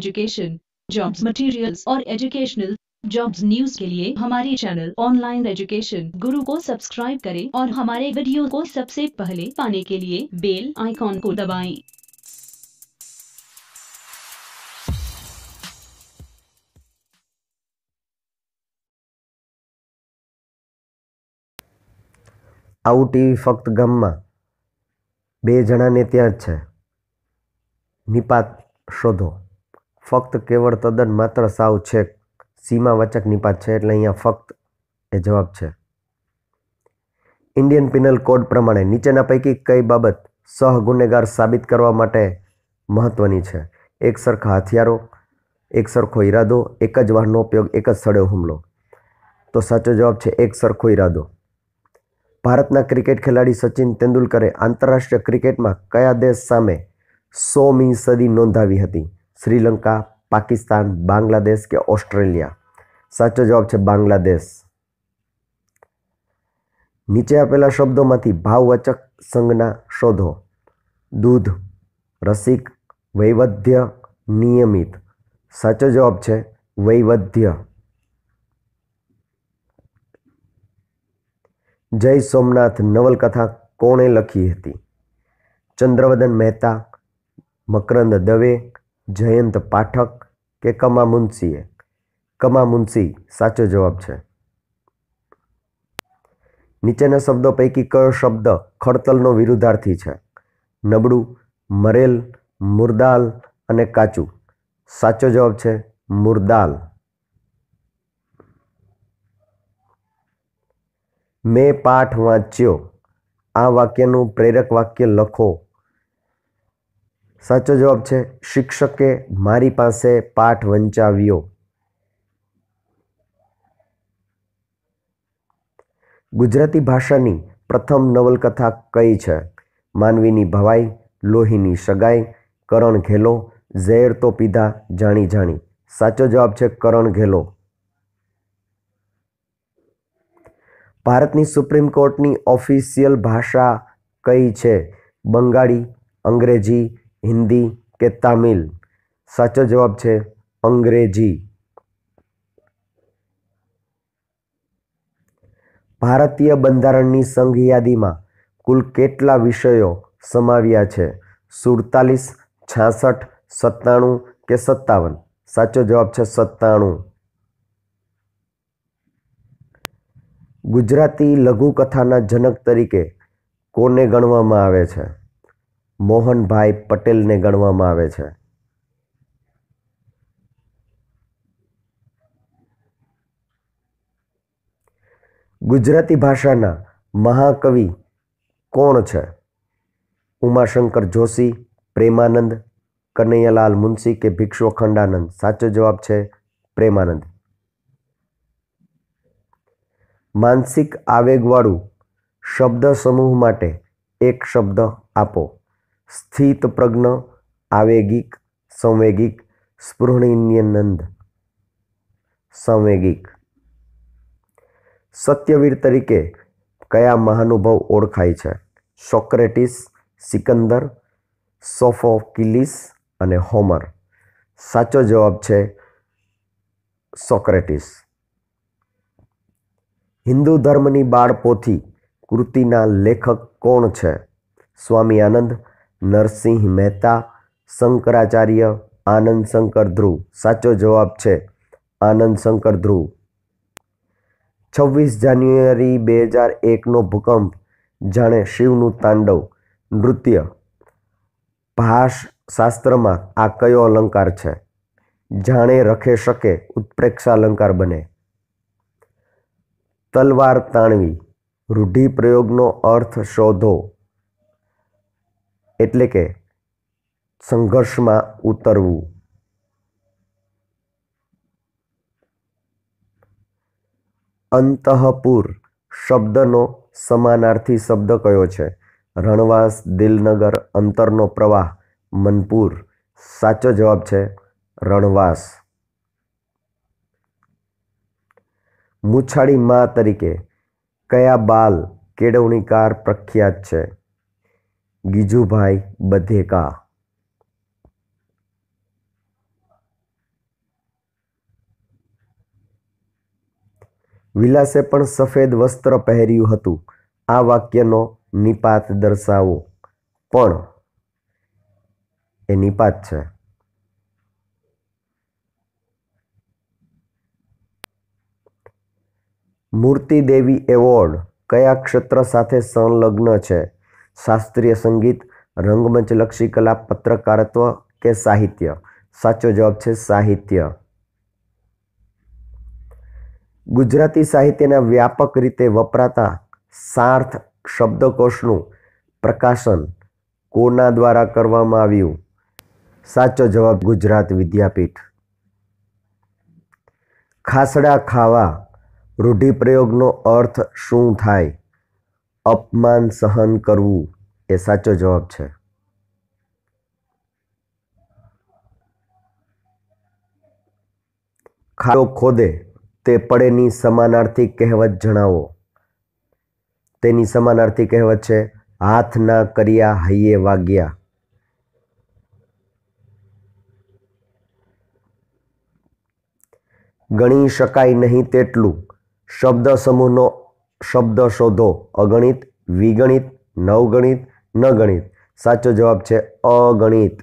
Education jobs materials और educational jobs news के लिए हमारे चैनल ऑनलाइन एजुकेशन गुरु को सब्सक्राइब करें और हमारे वीडियो को सबसे पहले पाने के लिए बेल आइकॉन को दबाएं। आउ टीवी फक्त ગામમાં બે જણાને ત્યાં જ છે निपात शोधो ફક્ત કેવળ તદ્દન માત્ર સાવ છેક સીમા વચક નિપાત છે એટલે અહીંયા ફક્ત એ જવાબ છે ઇન્ડિયન પિનલ કોડ પ્રમાણે નીચેના પૈકી કઈ બાબત સહ ગુનેગાર સાબિત કરવા માટે મહત્વની છે એક સરખા હથિયારો એક સરખો ઈરાદો એક જ વાહનનો ઉપયોગ એક જ સ્થળે હુમલો તો સાચો જવાબ છે એક સરખો ઈરાદો ભારતના ક્રિકેટ ખેલાડી સચિન તેંડુલકરે આંતરરાષ્ટ્રીય ક્રિકેટમાં કયા દેશ સામે સોમી સદી નોંધાવી હતી શ્રીલંકા પાકિસ્તાન બાંગ્લાદેશ કે ઓસ્ટ્રેલિયા સાચો જવાબ છે બાંગ્લાદેશ નીચે આપેલા શબ્દોમાંથી ભાવવાચક સંજ્ઞા શોધો દૂધ રસિક વૈવધ્ય નિયમિત સાચો જવાબ છે વૈવધ્ય જય સોમનાથ નવલકથા કોણે લખી હતી ચંદ્રવદન મહેતા મકરંદ દવે જયંત પાઠક કે કમા મુનશીએ કમા મુનશી સાચો જવાબ છે નીચેના શબ્દો પૈકી કયો શબ્દ ખડતલનો વિરુદ્ધાર્થી છે નબળું મરેલ મુરદાલ અને કાચું સાચો જવાબ છે મુરદાલ મેં પાઠ વાંચ્યો આ વાક્યનું પ્રેરક વાક્ય લખો સાચો જવાબ છે શિક્ષકે મારી પાસે પાઠ વંચાવ્યો ગુજરાતી ભાષાની પ્રથમ નવલકથા કઈ છે માનવીની ભવાઈ લોહીની સગાઈ કરણ ઘેલો ઝેર તો પીધા જાણી જાણી સાચો જવાબ છે કરણ ઘેલો ભારતની સુપ્રીમ કોર્ટની ઓફિશિયલ ભાષા કઈ છે બંગાળી અંગ્રેજી હિન્દી કે તામિલ સાચો જવાબ છે અંગ્રેજી ભારતીય બંધારણની સંઘ યાદીમાં કુલ કેટલા વિષયો સમાવ્યા છે સુડતાલીસ છાસઠ સત્તાણું કે સત્તાવન સાચો જવાબ છે સત્તાણું ગુજરાતી લઘુકથાના જનક તરીકે કોને ગણવામાં આવે છે મોહનભાઈ પટેલને ગણવામાં આવે છે ગુજરાતી ભાષાના મહાકવિ કોણ છે ઉમાશંકર જોશી પ્રેમાનંદ કનૈયાલાલ મુનશી કે ભિક્ષુ અખંડાનંદ સાચો જવાબ છે પ્રેમાનંદ માનસિક આવેગવાળું શબ્દ સમૂહ માટે એક શબ્દ આપો સ્થિત પ્રજ્ઞ આવેગિક સંવેગિક સ્પૃહણીન્યનંદ સંવેગિક સત્યવીર તરીકે કયા મહાનુભવ ઓળખાય છે સોક્રેટિસ સિકંદર સોફોકિલિસ અને હોમર સાચો જવાબ છે સોક્રેટિસ હિન્દુ ધર્મની બાળપોથી કૃતિના લેખક કોણ છે સ્વામી આનંદ નરસિંહ મહેતા શંકરાચાર્ય આનંદ શંકર ધ્રુવ સાચો જવાબ છે આનંદ શંકર ધ્રુવ છવ્વીસ જાન્યુઆરી બે હજાર એકનો ભૂકંપ જાણે શિવનું તાંડવ નૃત્ય ભાષ શાસ્ત્રમાં આ કયો અલંકાર છે જાણે રખે શકે ઉત્પ્રેક્ષા અલંકાર બને તલવાર તાણવી રૂઢિપ્રયોગનો અર્થ શોધો એટલે કે સંઘર્ષમાં ઉતરવું અંતઃપુર શબ્દનો સમાનાર્થી શબ્દ કયો છે રણવાસ દિલનગર અંતરનો પ્રવાહ મનપુર સાચો જવાબ છે રણવાસ મુછાળી મા તરીકે કયા બાલ કેળવણીકાર પ્રખ્યાત છે ગીજુભાઈ બધેકા વિલાસે પણ સફેદ વસ્ત્ર પહેર્યું હતું આ વાક્યનો નિપાત દર્શાવો પણ એ નિપાત છે મૂર્તિદેવી એવોર્ડ કયા ક્ષેત્ર સાથે સંલગ્ન છે શાસ્ત્રીય સંગીત રંગમંચલક્ષી કલા પત્રકારત્વ કે સાહિત્ય સાચો જવાબ છે સાહિત્ય ગુજરાતી સાહિત્યના વ્યાપક રીતે વપરાતા સાર્થ શબ્દકોશનું પ્રકાશન કોના દ્વારા કરવામાં આવ્યું સાચો જવાબ ગુજરાત વિદ્યાપીઠ ખાસડા ખાવા રૂઢિપ્રયોગનો અર્થ શું થાય અપમાન સહન કરવું એ સાચો જવાબ છે ખાડો ખોદે તે પડેની સમાનાર્થી કહેવત જણાવો તેની સમાનાર્થી કહેવત છે હાથ ના કર્યા હૈયે વાગ્યા ગણી શકાય નહીં તેટલું શબ્દ સમૂહનો શબ્દ શોધો અગણિત વિગણિત નવગણિત નગણિત સાચો જવાબ છે અગણિત